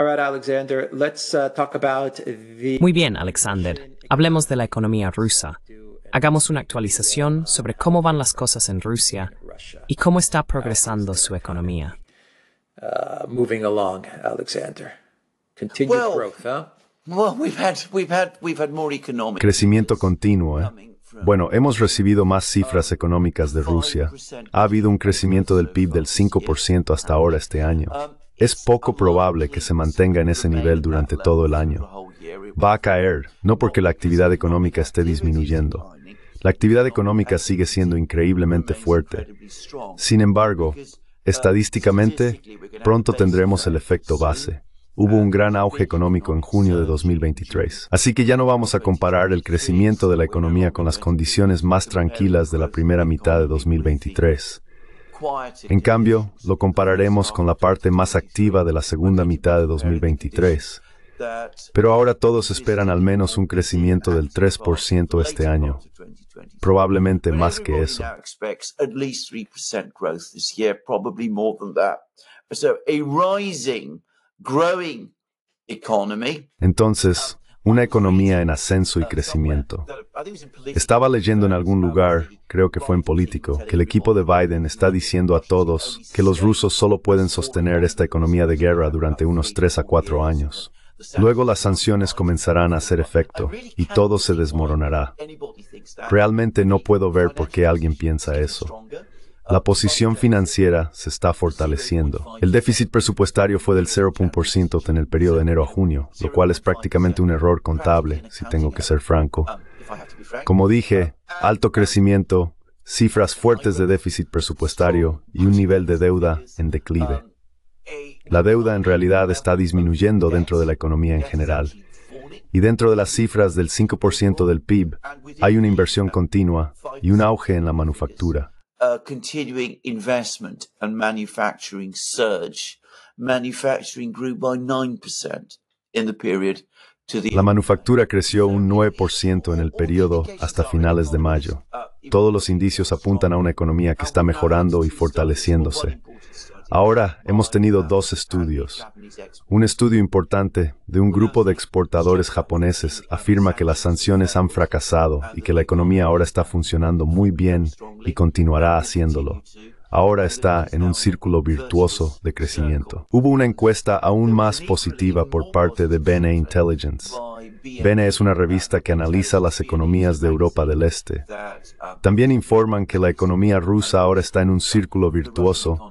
Uh, Muy bien, Alexander. Hablemos de la economía rusa. Hagamos una actualización sobre cómo van las cosas en Rusia y cómo está progresando su economía. Crecimiento continuo, ¿eh? Bueno, hemos recibido más cifras económicas de Rusia. Ha habido un crecimiento del PIB del 5% hasta ahora este año. Um, es poco probable que se mantenga en ese nivel durante todo el año. Va a caer, no porque la actividad económica esté disminuyendo. La actividad económica sigue siendo increíblemente fuerte. Sin embargo, estadísticamente, pronto tendremos el efecto base. Hubo un gran auge económico en junio de 2023. Así que ya no vamos a comparar el crecimiento de la economía con las condiciones más tranquilas de la primera mitad de 2023. En cambio, lo compararemos con la parte más activa de la segunda mitad de 2023. Pero ahora todos esperan al menos un crecimiento del 3% este año, probablemente más que eso. Entonces, una economía en ascenso y crecimiento. Estaba leyendo en algún lugar, creo que fue en Político, que el equipo de Biden está diciendo a todos que los rusos solo pueden sostener esta economía de guerra durante unos tres a cuatro años. Luego las sanciones comenzarán a hacer efecto y todo se desmoronará. Realmente no puedo ver por qué alguien piensa eso la posición financiera se está fortaleciendo. El déficit presupuestario fue del 0.1% en el periodo de enero a junio, lo cual es prácticamente un error contable, si tengo que ser franco. Como dije, alto crecimiento, cifras fuertes de déficit presupuestario y un nivel de deuda en declive. La deuda en realidad está disminuyendo dentro de la economía en general. Y dentro de las cifras del 5% del PIB hay una inversión continua y un auge en la manufactura. La manufactura creció un 9% en el periodo hasta finales de mayo. Todos los indicios apuntan a una economía que está mejorando y fortaleciéndose. Ahora hemos tenido dos estudios. Un estudio importante de un grupo de exportadores japoneses afirma que las sanciones han fracasado y que la economía ahora está funcionando muy bien y continuará haciéndolo. Ahora está en un círculo virtuoso de crecimiento. Hubo una encuesta aún más positiva por parte de Bene Intelligence. Bene es una revista que analiza las economías de Europa del Este. También informan que la economía rusa ahora está en un círculo virtuoso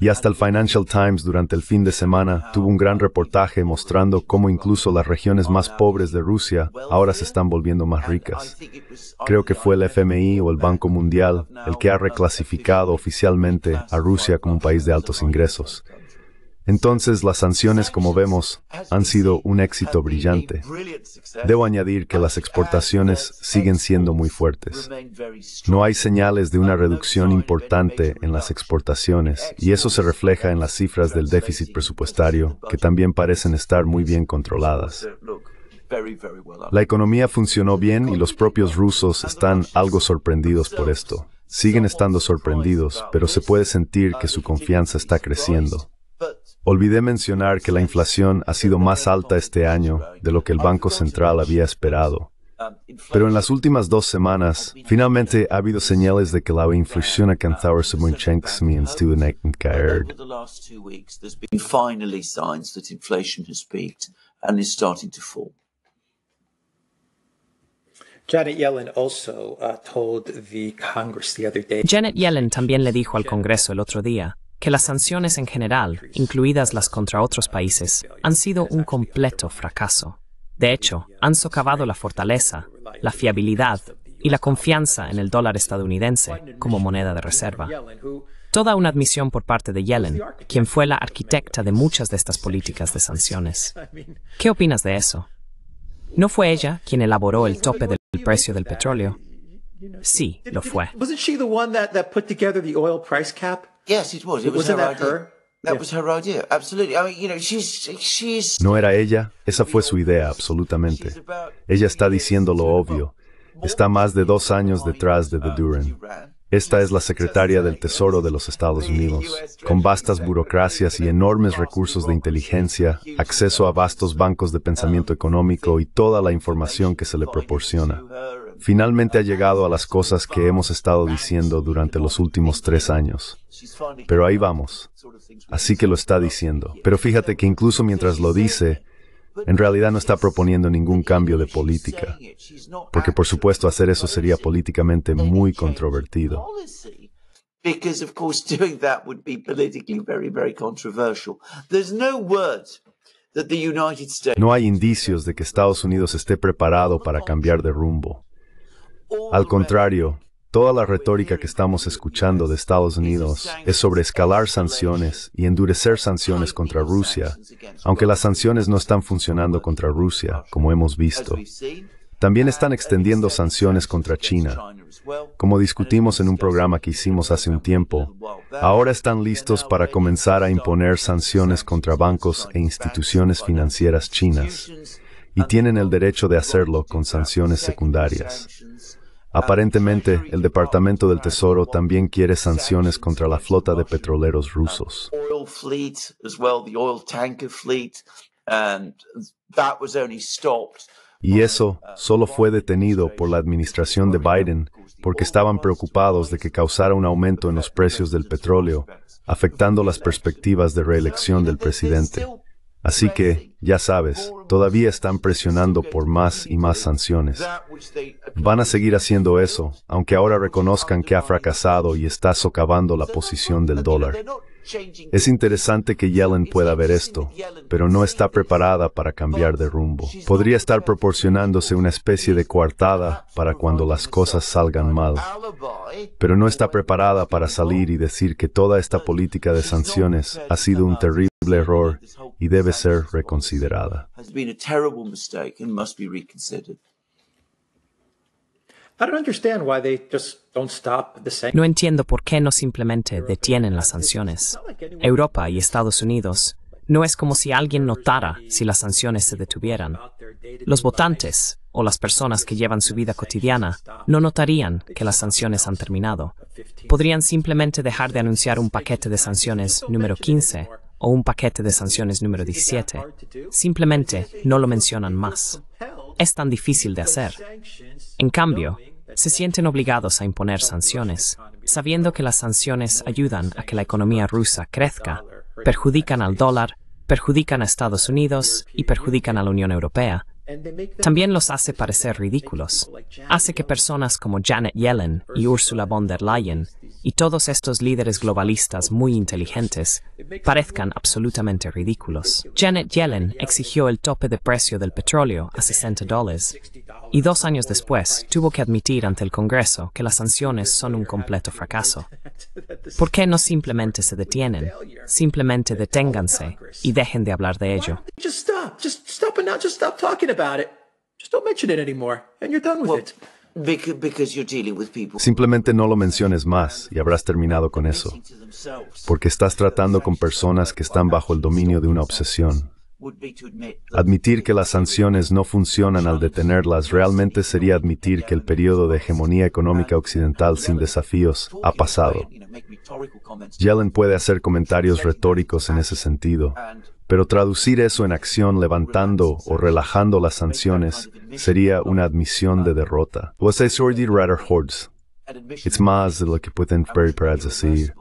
y hasta el Financial Times durante el fin de semana tuvo un gran reportaje mostrando cómo incluso las regiones más pobres de Rusia ahora se están volviendo más ricas. Creo que fue el FMI o el Banco Mundial el que ha reclasificado oficialmente a Rusia como un país de altos ingresos. Entonces las sanciones, como vemos, han sido un éxito brillante. Debo añadir que las exportaciones siguen siendo muy fuertes. No hay señales de una reducción importante en las exportaciones y eso se refleja en las cifras del déficit presupuestario, que también parecen estar muy bien controladas. La economía funcionó bien y los propios rusos están algo sorprendidos por esto. Siguen estando sorprendidos, pero se puede sentir que su confianza está creciendo. Olvidé mencionar que la inflación ha sido más alta este año de lo que el Banco Central había esperado. Pero en las últimas dos semanas, finalmente ha habido señales de que la inflación ha su en caer. Janet Yellen, also, uh, told the Janet Yellen también le dijo al Congreso el otro día que las sanciones en general, incluidas las contra otros países, han sido un completo fracaso. De hecho, han socavado la fortaleza, la fiabilidad y la confianza en el dólar estadounidense como moneda de reserva. Toda una admisión por parte de Yellen, quien fue la arquitecta de muchas de estas políticas de sanciones. ¿Qué opinas de eso? ¿No fue ella quien elaboró el tope del precio del petróleo? Sí, lo fue. Yes, it was. No era ella, esa fue su idea, absolutamente. Ella está diciendo lo obvio. Está más de dos años detrás de The Duran. Esta es la secretaria del Tesoro de los Estados Unidos, con vastas burocracias y enormes recursos de inteligencia, acceso a vastos bancos de um, pensamiento económico y toda la información que se le proporciona. Finalmente ha llegado a las cosas que hemos estado diciendo durante los últimos tres años. Pero ahí vamos. Así que lo está diciendo. Pero fíjate que incluso mientras lo dice, en realidad no está proponiendo ningún cambio de política, porque por supuesto hacer eso sería políticamente muy controvertido. No hay indicios de que Estados Unidos esté preparado para cambiar de rumbo. Al contrario, Toda la retórica que estamos escuchando de Estados Unidos es sobre escalar sanciones y endurecer sanciones contra Rusia, aunque las sanciones no están funcionando contra Rusia, como hemos visto. También están extendiendo sanciones contra China. Como discutimos en un programa que hicimos hace un tiempo, ahora están listos para comenzar a imponer sanciones contra bancos e instituciones financieras chinas, y tienen el derecho de hacerlo con sanciones secundarias. Aparentemente, el Departamento del Tesoro también quiere sanciones contra la flota de petroleros rusos. Y eso solo fue detenido por la administración de Biden porque estaban preocupados de que causara un aumento en los precios del petróleo, afectando las perspectivas de reelección del presidente. Así que, ya sabes, todavía están presionando por más y más sanciones. Van a seguir haciendo eso, aunque ahora reconozcan que ha fracasado y está socavando la posición del dólar. Es interesante que Yellen pueda ver esto, pero no está preparada para cambiar de rumbo. Podría estar proporcionándose una especie de coartada para cuando las cosas salgan mal, pero no está preparada para salir y decir que toda esta política de sanciones ha sido un terrible error y debe ser reconsiderada. No entiendo por qué no simplemente detienen las sanciones. Europa y Estados Unidos no es como si alguien notara si las sanciones se detuvieran. Los votantes o las personas que llevan su vida cotidiana no notarían que las sanciones han terminado. Podrían simplemente dejar de anunciar un paquete de sanciones número 15 o un paquete de sanciones número 17. Simplemente no lo mencionan más es tan difícil de hacer. En cambio, se sienten obligados a imponer sanciones, sabiendo que las sanciones ayudan a que la economía rusa crezca, perjudican al dólar, perjudican a Estados Unidos y perjudican a la Unión Europea. También los hace parecer ridículos. Hace que personas como Janet Yellen y Ursula von der Leyen y todos estos líderes globalistas muy inteligentes parezcan absolutamente ridículos. Janet Yellen exigió el tope de precio del petróleo a 60 dólares y dos años después tuvo que admitir ante el Congreso que las sanciones son un completo fracaso. ¿Por qué no simplemente se detienen? Simplemente deténganse y dejen de hablar de ello. Simplemente no lo menciones más y habrás terminado con eso, porque estás tratando con personas que están bajo el dominio de una obsesión. Admitir que las sanciones no funcionan al detenerlas realmente sería admitir que el periodo de hegemonía económica occidental sin desafíos ha pasado. Yellen puede hacer comentarios retóricos en ese sentido, pero traducir eso en acción levantando o relajando las sanciones sería una admisión de derrota. Was Você senhor de Ratterhords. Es más de lo que pueden ver para decir.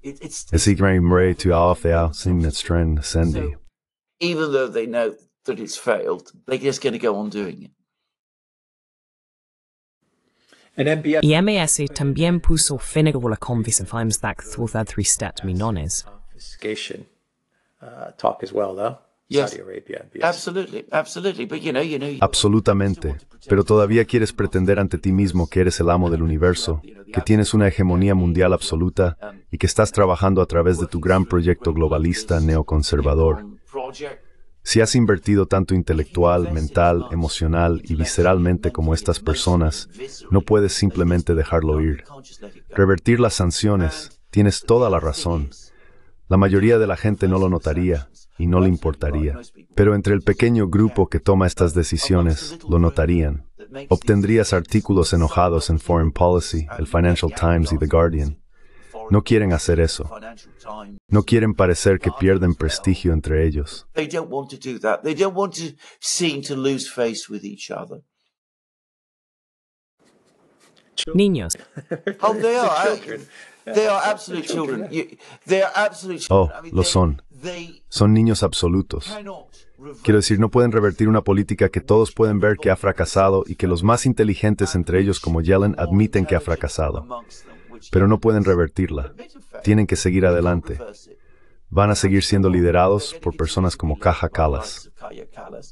Es ignorante to alfa sin trend sendi. Even though they know that it's failed, they're just going to go on doing it. I MES también puso fin a la convis de Fimesdak thwartad three stat minones. Uh, talk as well, Absolutamente. Pero todavía quieres pretender ante ti mismo que eres el amo del universo, que tienes una hegemonía mundial absoluta y que estás trabajando a través de tu gran proyecto globalista neoconservador. Si has invertido tanto intelectual, mental, emocional y visceralmente como estas personas, no puedes simplemente dejarlo ir. Revertir las sanciones, tienes toda la razón. La mayoría de la gente no lo notaría y no le importaría, pero entre el pequeño grupo que toma estas decisiones lo notarían. Obtendrías artículos enojados en Foreign Policy, el Financial Times y The Guardian. No quieren hacer eso. No quieren parecer que pierden prestigio entre ellos. Niños. Oh, Oh, lo son. Son niños absolutos. Quiero decir, no pueden revertir una política que todos pueden ver que ha fracasado y que los más inteligentes entre ellos como Yellen admiten que ha fracasado. Pero no pueden revertirla. Tienen que seguir adelante. Van a seguir siendo liderados por personas como Caja Calas.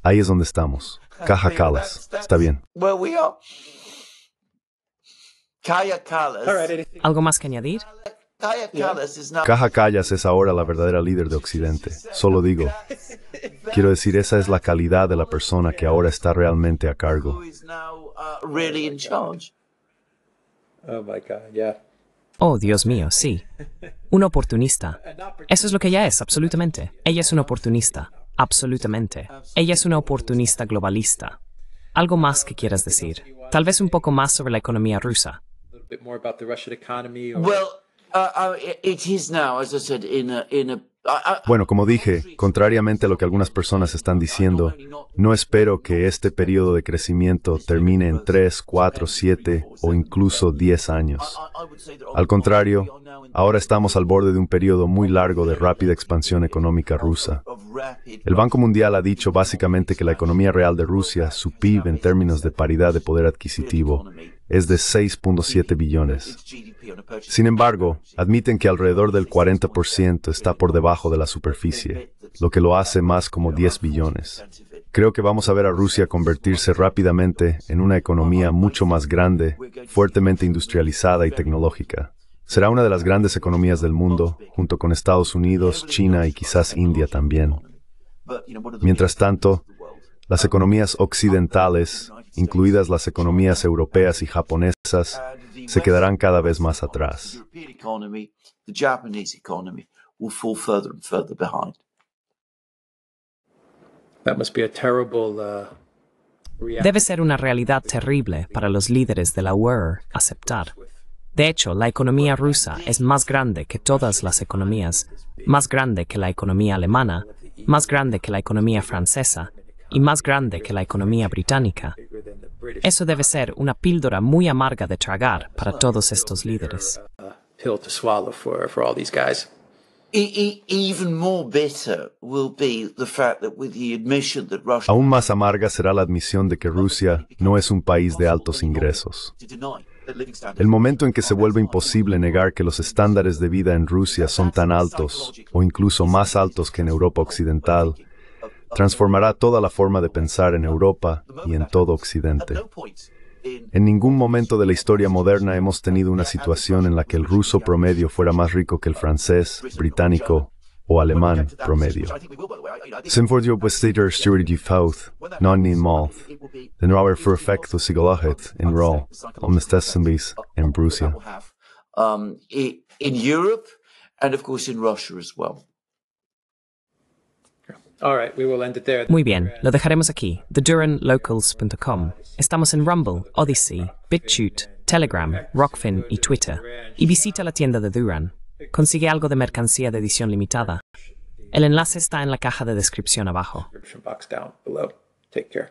Ahí es donde estamos. Caja Calas. Está bien. ¿Algo más que añadir? Caja Callas es ahora la verdadera líder de Occidente. Solo digo, quiero decir, esa es la calidad de la persona que ahora está realmente a cargo. Uh, oh, oh, Dios mío, sí. Un oportunista. Eso es lo que ella es, absolutamente. Ella es un oportunista. Absolutamente. Ella es una oportunista globalista. ¿Algo más que quieras decir? Tal vez un poco más sobre la economía rusa. Bueno, como dije, contrariamente a lo que algunas personas están diciendo, no espero que este periodo de crecimiento termine en 3, 4, 7 o incluso 10 años. Al contrario, ahora estamos al borde de un periodo muy largo de rápida expansión económica rusa. El Banco Mundial ha dicho básicamente que la economía real de Rusia, su PIB en términos de paridad de poder adquisitivo, es de 6.7 billones. Sin embargo, admiten que alrededor del 40% está por debajo de la superficie, lo que lo hace más como 10 billones. Creo que vamos a ver a Rusia convertirse rápidamente en una economía mucho más grande, fuertemente industrializada y tecnológica. Será una de las grandes economías del mundo, junto con Estados Unidos, China y quizás India también. Mientras tanto, las economías occidentales incluidas las economías europeas y japonesas, se quedarán cada vez más atrás. Debe ser una realidad terrible para los líderes de la UER aceptar. De hecho, la economía rusa es más grande que todas las economías, más grande que la economía alemana, más grande que la economía francesa y más grande que la economía británica. Eso debe ser una píldora muy amarga de tragar para todos estos líderes. Aún más amarga será la admisión de que Rusia no es un país de altos ingresos. El momento en que se vuelve imposible negar que los estándares de vida en Rusia son tan altos, o incluso más altos que en Europa Occidental, transformará toda la forma de pensar en Europa y en todo Occidente. En ningún momento de la historia moderna hemos tenido una situación en la que el ruso promedio fuera más rico que el francés, británico o alemán promedio. Fouth, pues, Robert in um, in Europe and of course in Russia as well. Muy bien, lo dejaremos aquí. TheDuranLocals.com. Estamos en Rumble, Odyssey, BitChute, Telegram, Rockfin y Twitter. Y visita la tienda de Duran. Consigue algo de mercancía de edición limitada. El enlace está en la caja de descripción abajo. Take care.